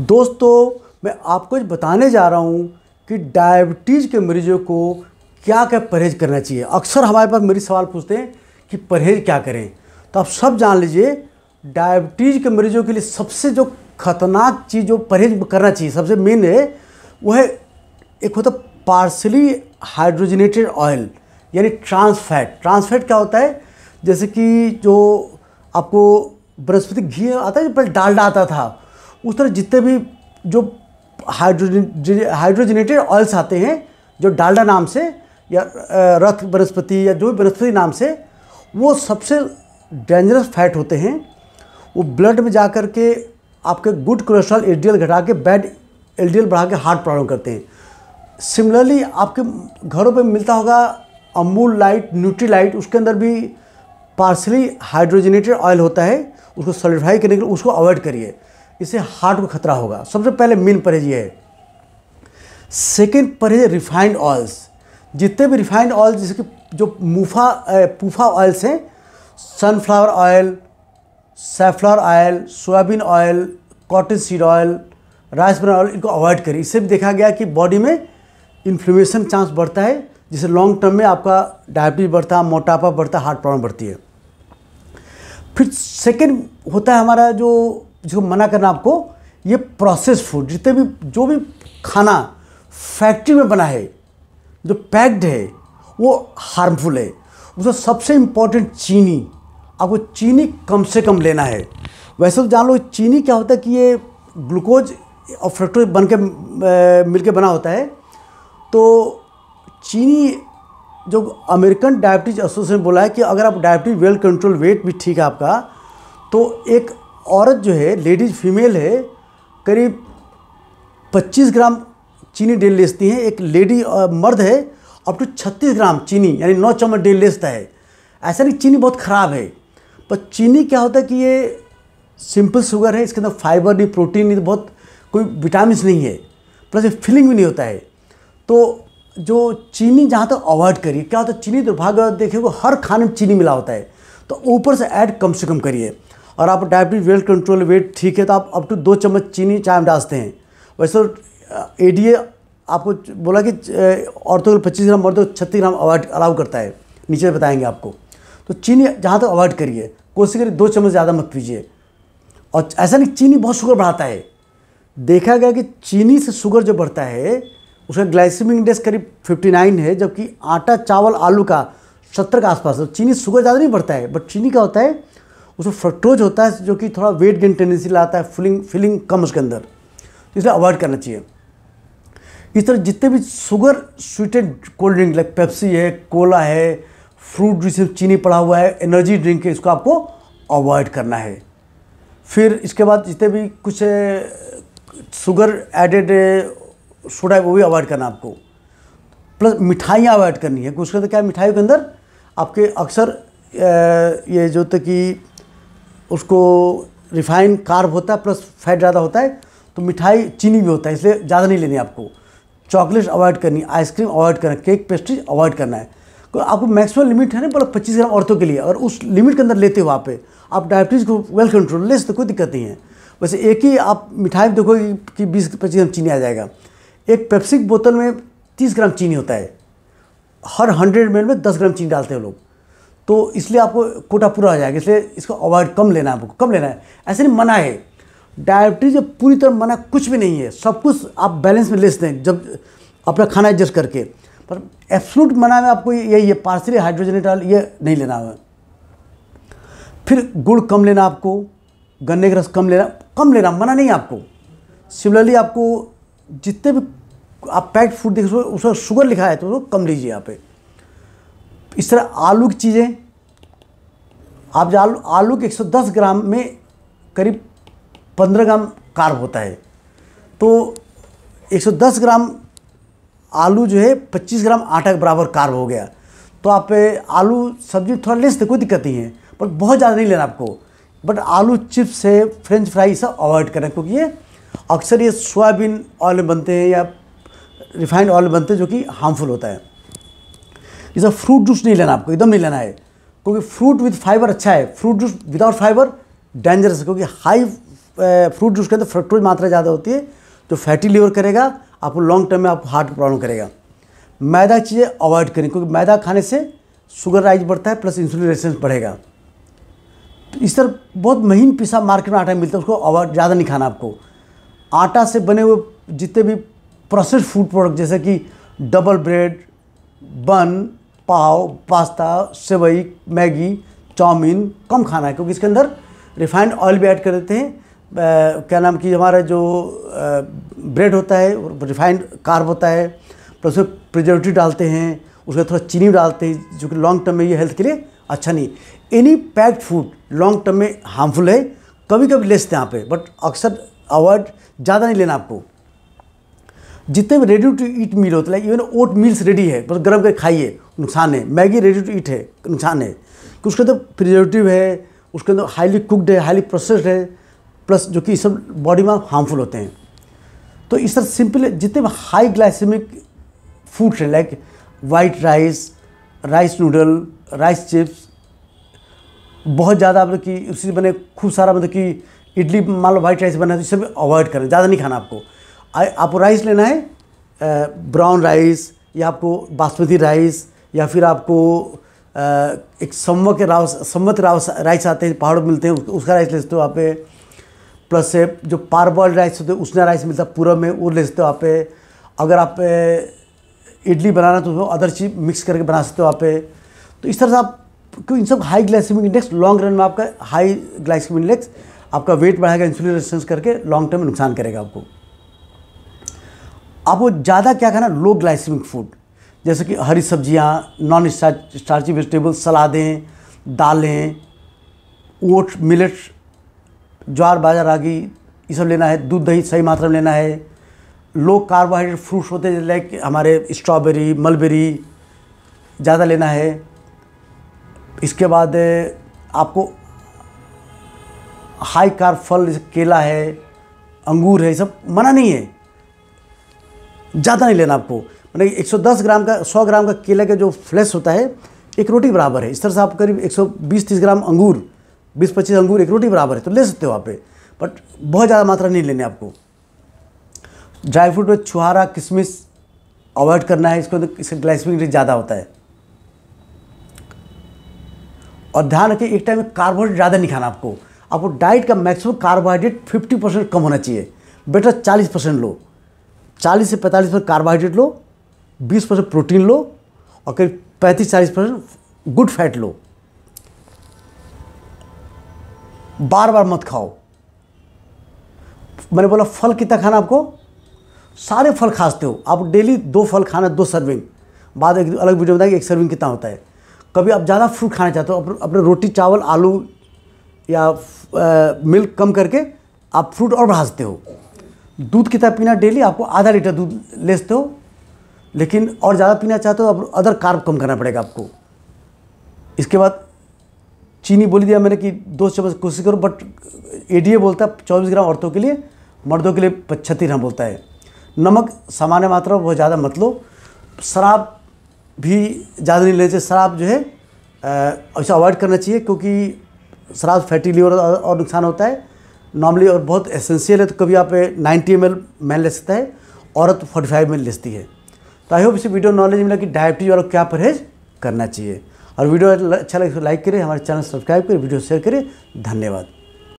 दोस्तों मैं आपको बताने जा रहा हूँ कि डायबिटीज़ के मरीजों को क्या क्या परहेज करना चाहिए अक्सर हमारे पास मेरी सवाल पूछते हैं कि परहेज क्या करें तो आप सब जान लीजिए डायबिटीज़ के मरीजों के लिए सबसे जो खतरनाक चीज़ जो परहेज करना चाहिए सबसे मेन है वह है एक होता पार्सली हाइड्रोजनेटेड ऑयल यानी ट्रांसफैट ट्रांसफैट क्या होता है जैसे कि जो आपको बृहस्पति घी आता है जो पहले डालडा आता था उस तरह जितने भी जो हाइड्रोजन हाइड्रोजनेटेड ऑयल्स आते हैं जो डालडा नाम से या रथ वनस्पति या जो भी वनस्पति नाम से वो सबसे डेंजरस फैट होते हैं वो ब्लड में जा कर के आपके गुड कोलेस्ट्रॉल एल घटा के बैड एल बढ़ा के हार्ट प्रॉब्लम करते हैं सिमिलरली आपके घरों पे मिलता होगा अमूल लाइट न्यूट्री लाइट उसके अंदर भी पार्सली हाइड्रोजनेटेड ऑयल होता है उसको सॉलिडिफाई करने के लिए उसको अवॉइड करिए इससे हार्ट को खतरा होगा सबसे पहले मेन परहेज ये है सेकेंड परहेज रिफाइंड ऑयल्स जितने भी रिफाइंड ऑयल जैसे कि जो मूफा पूफा ऑयल्स हैं sunflower oil safflower oil soybean oil cotton seed oil rice bran oil इनको अवॉइड करें इससे भी देखा गया कि बॉडी में इन्फ्लेमेशन चांस बढ़ता है जिससे लॉन्ग टर्म में आपका डायबिटीज बढ़ता है मोटापा बढ़ता है हार्ट प्रॉब्लम बढ़ती है फिर सेकेंड होता है हमारा जो जिसको मना करना आपको ये प्रोसेस फूड जितने भी जो भी खाना फैक्ट्री में बना है जो पैक्ड है वो हार्मफुल है उसमें सबसे इम्पोर्टेंट चीनी आपको चीनी कम से कम लेना है वैसे तो जान लो चीनी क्या होता है कि ये ग्लूकोज और फ्रेक्टोज बन के मिल के बना होता है तो चीनी जो अमेरिकन डायबिटीज एसोसिएशन बोला है कि अगर आप डायबिटीज वेल कंट्रोल वेट भी ठीक है आपका तो एक औरत जो है लेडीज़ फीमेल है करीब 25 ग्राम चीनी डेली लेसती हैं एक लेडी मर्द है अप टू 36 ग्राम चीनी यानी नौ चम्मच डेली लेसता है ऐसा नहीं चीनी बहुत ख़राब है पर चीनी क्या होता है कि ये सिंपल शुगर है इसके अंदर फाइबर नहीं प्रोटीन नहीं बहुत कोई विटामिन नहीं है प्लस ये फीलिंग भी नहीं होता है तो जो चीनी जहाँ तक तो अवॉइड करिए क्या होता है चीनी दुर्भाग्य देखिए हर खाने में चीनी मिला होता है तो ऊपर से ऐड कम से कम करिए और आप डायबिटीज वेट कंट्रोल वेट ठीक है तो आप अप टू दो चम्मच चीनी चाय में डालते हैं वैसे ए डी ए आपको बोला कि औरतों के पच्चीस ग्राम मर्दों छत्तीस ग्राम अवॉइड अलाउ करता है नीचे बताएंगे आपको तो चीनी जहाँ तक तो अवॉइड करिए कोशिश करिए दो चम्मच ज़्यादा मत पीजिए और ऐसा नहीं चीनी बहुत शुगर बढ़ाता है देखा गया कि चीनी से शुगर जो बढ़ता है उसका ग्लाइसिमिक इंडेक्स करीब 59 है जबकि आटा चावल आलू का सत्तर के आसपास तो चीनी शुगर ज़्यादा नहीं बढ़ता है बट चीनी क्या होता है उसमें फ्रक्टोज होता है जो कि थोड़ा वेट गेन टेंडेंसी लाता है फिलिंग फिलिंग कम उसके अंदर तो इसलिए अवॉइड करना चाहिए इस तरह जितने भी sugar sweetened cold drink like Pepsi है कोला है फ्रूट जिसमें चीनी पड़ा हुआ है एनर्जी ड्रिंक है इसको आपको अवॉइड करना है फिर इसके बाद जितने भी कुछ शुगर एडेड सोडा है वो भी अवॉइड करना आपको प्लस मिठाइयाँ अवॉइड करनी है उसके अंदर क्या है मिठाइयों के अंदर आपके अक्सर ये जो तो कि उसको रिफाइन कार्ब होता है प्लस फैट ज़्यादा होता है तो मिठाई चीनी भी होता है इसलिए ज़्यादा नहीं लेनी आपको चॉकलेट अवॉइड करनी आइसक्रीम अवॉइड करना केक पेस्ट्री अवॉइड करना है तो आपको मैक्सिमम लिमिट है ना पर मतलब पच्चीस ग्राम औरतों के लिए और उस लिमिट के अंदर लेते हो वहाँ पे आप डायबिटीज़ को वेल कंट्रोल ले सकते तो कोई दिक्कत नहीं है वैसे एक ही आप मिठाई में देखोगे कि बीस पच्चीस ग्राम चीनी आ जाएगा एक पेप्सिक बोतल में तीस ग्राम चीनी होता है हर हंड्रेड मेल में दस ग्राम चीनी डालते हैं लोग तो इसलिए आपको कोटा पूरा हो जाएगा इसलिए इसको अवॉइड कम लेना है आपको कम लेना है ऐसे नहीं मना है डायबिटीज़ पूरी तरह मना कुछ भी नहीं है सब कुछ आप बैलेंस में ले सकते हैं जब अपना खाना एडजस्ट करके पर एब्सोलूट मना में आपको ये ये पार्सली हाइड्रोजनेटॉल ये नहीं लेना है फिर गुड़ कम लेना आपको गन्ने का रस कम लेना कम लेना मना नहीं आपको सिमिलरली आपको जितने भी आप पैक्ड फूड देख उसमें शुगर लिखा है तो उसको कम लीजिए यहाँ पे इस तरह आलू की चीज़ें आप आलू आलू के 110 ग्राम में करीब 15 ग्राम कार्ब होता है तो 110 ग्राम आलू जो है 25 ग्राम आटा के बराबर कार्ब हो गया तो आप आलू सब्जी थोड़ा ले सकते तो कोई दिक्कत नहीं है पर बहुत ज़्यादा नहीं लेना आपको बट आलू चिप्स है फ्रेंच फ्राई सब अवॉइड करें क्योंकि ये अक्सर ये सोयाबीन ऑयल बनते हैं या रिफाइंड ऑयल बनते हैं जो कि हार्मफुल होता है ये सब फ्रूट जूस नहीं लेना आपको एकदम नहीं लेना है क्योंकि फ्रूट विद फाइबर अच्छा है fruit juice without fibre dangerous है क्योंकि हाई फ्रूट जूस के अंदर फ्रक्टोज मात्रा ज़्यादा होती है जो फैटी लीवर करेगा आपको लॉन्ग टर्म में आपको हार्ट की प्रॉब्लम करेगा मैदा चीज़ें अवॉइड करें क्योंकि मैदा खाने से शुगर राइज बढ़ता है प्लस इंसुलिन रेजिस्टेंस बढ़ेगा तो इस तरह बहुत महीन पिसा मार्केट में आटा मिलता है उसको अवॉइड ज़्यादा नहीं खाना आपको आटा से बने हुए जितने भी प्रोसेस्ड फूड प्रोडक्ट जैसे कि double bread bun pav pasta सेवई मैगी चाउमीन कम खाना है क्योंकि इसके अंदर रिफाइंड ऑयल भी ऐड कर देते हैं आ, क्या नाम कि हमारा जो आ, ब्रेड होता है रिफाइंड कार्ब होता है प्लस उसमें प्रिजर्वेटिव डालते हैं उसमें थोड़ा चीनी डालते हैं जो कि लॉन्ग टर्म में ये हेल्थ के लिए अच्छा नहीं any packed food long term में हार्मफुल है कभी कभी ले सकते हैं यहाँ पे बट अक्सर अवॉइड ज़्यादा नहीं लेना आपको जितने भी रेडी टू ईट मील होता है इवन ओट मील्स रेडी है बस गर्म कर खाइए नुकसान है मैगी रेडी टू ईट है नुकसान है कि उसके अंदर प्रिजर्वेटिव है उसके अंदर हाईली कुकड है हाईली प्रोसेस्ड है प्लस जो कि सब बॉडी में हार्मफुल होते हैं तो इस तरह सिंपल जितने भी हाई ग्लाइसेमिक फूड हैं like white rice rice noodle rice chips बहुत ज़्यादा मतलब कि उसी बने खूब सारा मतलब कि इडली मान लो वाइट राइस बना है तो इसे अवॉइड करें ज़्यादा नहीं खाना आपको आपको राइस लेना है ब्राउन राइस या आपको बासमती राइस या फिर आपको एक संवत राव संवत राव राइस आते हैं पहाड़ों मिलते हैं उसका राइस ले सकते हो आप प्लस जो पारबॉइल राइस होते हैं उसने राइस मिलता है पूरा में वो ले सकते हो आप अगर आप इडली बनाना तो उसमें अदर चीज़ मिक्स करके बना सकते हो आप तो इस तरह से आप क्यों इन सब high glycaemic index long run में आपका हाई ग्लाइसमिक इंडेक्स आपका वेट बढ़ाएगा इंसुलिन रेजिस्टेंस करके लॉन्ग टर्म में नुकसान करेगा आपको आपको ज़्यादा क्या खाना लो ग्लाइसमिक फूड जैसे कि हरी सब्जियाँ नॉन स्टार्ची वेजिटेबल्स सलादें दालें ओट मिलेट ज्वार बाजरा रागी ये सब लेना है दूध दही सही मात्रा में लेना है लो कार्बोहाइड्रेट फ्रूट्स होते हैं लाइक हमारे स्ट्रॉबेरी मलबेरी ज़्यादा लेना है इसके बाद आपको हाई कार्ब फल केला है अंगूर है सब मना नहीं है ज़्यादा नहीं लेना आपको मैंने 110 ग्राम का 100 ग्राम का केले का जो फ्लैश होता है एक रोटी बराबर है इस तरह से आप करीब 120-30 ग्राम अंगूर 20-25 अंगूर एक रोटी बराबर है तो ले सकते हो आप बट बहुत ज़्यादा मात्रा नहीं लेने आपको ड्राई फ्रूट में छुहारा किशमिश अवॉइड करना है इसको तो, इसका ग्लाइसमिक रेट ज़्यादा होता है और ध्यान रखिए एक टाइम में कार्बोहाइड्रेट ज़्यादा नहीं खाना आपको आपको डाइट का मैक्सिमम कार्बोहाइड्रेट 50 परसेंट कम होना चाहिए बेटर 40 परसेंट लो 40 से 45 परसेंट कार्बोहाइड्रेट लो बीस परसेंट प्रोटीन लो और करीब पैंतीस चालीस परसेंट गुड फैट लो बार बार मत खाओ मैंने बोला फल कितना खाना आपको सारे फल खाते हो आप डेली दो फल खाना दो सर्विंग बाद एक अलग वीडियो बताएंगे एक सर्विंग कितना होता है कभी आप ज़्यादा फ्रूट खाना चाहते हो अपने, रोटी चावल आलू या आ, मिल्क कम करके आप फ्रूट और बढ़ा सकते हो दूध कितना पीना डेली आपको आधा लीटर दूध ले सकते हो लेकिन और ज़्यादा पीना चाहते हो अब अदर कार्ब कम करना पड़ेगा आपको इसके बाद चीनी बोली दिया मैंने कि दो चम्मच कोशिश करो बट ए बोलता है चौबीस ग्राम औरतों के लिए मर्दों के लिए पचहत्तर ग्राम बोलता है नमक सामान्य मात्रा बहुत ज़्यादा मत लो शराब भी ज़्यादा नहीं लेना चाहिए शराब जो है इसे अवॉइड करना चाहिए क्योंकि शराब फैटी लीवर और, नुकसान होता है नॉर्मली और बहुत एसेंशियल है तो कभी आप 90 एम एल मैन ले सकता है औरत 45 एम एल लेती है तो आई होप इस वीडियो नॉलेज मिला कि डायबिटीज़ वालों क्या परहेज करना चाहिए और वीडियो अच्छा लगे तो लाइक करें हमारे चैनल सब्सक्राइब करें वीडियो शेयर करें धन्यवाद